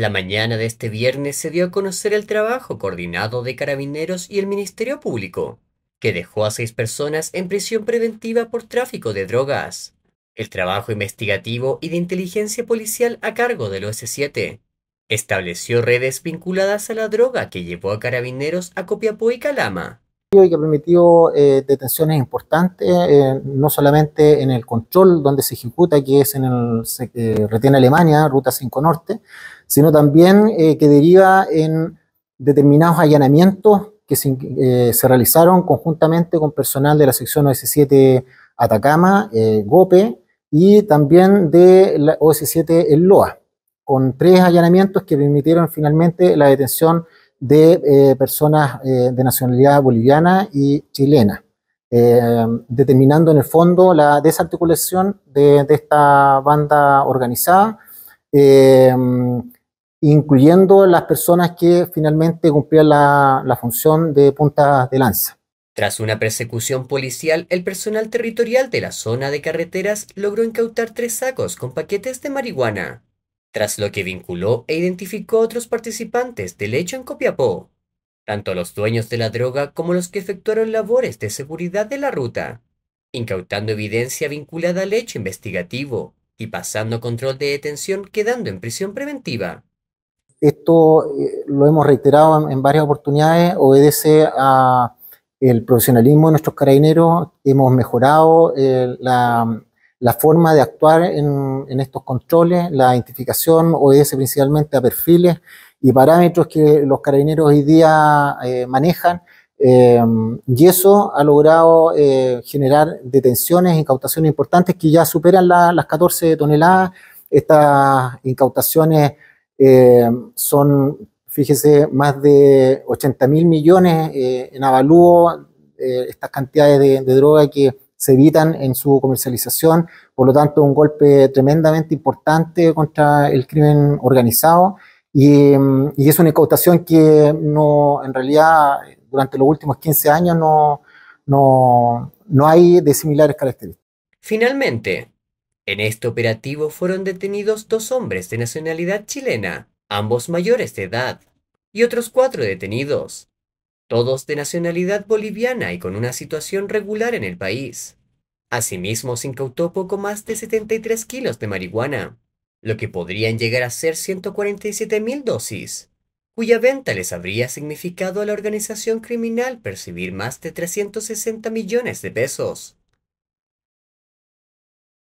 La mañana de este viernes se dio a conocer el trabajo coordinado de carabineros y el Ministerio Público, que dejó a seis personas en prisión preventiva por tráfico de drogas. El trabajo investigativo y de inteligencia policial a cargo del OS7 estableció redes vinculadas a la droga que llevó a carabineros a Copiapó y Calama, y que ha permitido eh, detenciones importantes, eh, no solamente en el control donde se ejecuta, que es en el se, eh, retiene Alemania, Ruta 5 Norte, sino también que deriva en determinados allanamientos que se, realizaron conjuntamente con personal de la sección OS-7 Atacama, GOPE, y también de la OS7 El Loa, con tres allanamientos que permitieron finalmente la detención de eh, personas eh, de nacionalidad boliviana y chilena, eh, determinando en el fondo la desarticulación de, esta banda organizada, incluyendo las personas que finalmente cumplían la, la función de punta de lanza. Tras una persecución policial, el personal territorial de la zona de carreteras logró incautar tres sacos con paquetes de marihuana, tras lo que vinculó e identificó a otros participantes del hecho en Copiapó, tanto los dueños de la droga como los que efectuaron labores de seguridad de la ruta, incautando evidencia vinculada al hecho investigativo y pasando control de detención quedando en prisión preventiva. Esto eh, lo hemos reiterado en, varias oportunidades, obedece a el profesionalismo de nuestros carabineros, hemos mejorado eh, la la forma de actuar en, estos controles, la identificación obedece principalmente a perfiles y parámetros que los carabineros hoy día eh, manejan. Eh, y eso ha logrado eh, generar detenciones, incautaciones importantes que ya superan las 14 toneladas. Estas incautaciones son, fíjese, más de 80 mil millones en avalúo, estas cantidades de droga que se evitan en su comercialización. Por lo tanto, un golpe tremendamente importante contra el crimen organizado. Y, es una incautación que no, en realidad durante los últimos 15 años no, no, no hay de similares características. Finalmente, en este operativo fueron detenidos dos hombres de nacionalidad chilena, ambos mayores de edad, y otros cuatro detenidos, todos de nacionalidad boliviana y con una situación regular en el país. Asimismo, se incautó poco más de 73 kilos de marihuana, lo que podrían llegar a ser 147.000 dosis, cuya venta les habría significado a la organización criminal percibir más de 360 millones de pesos.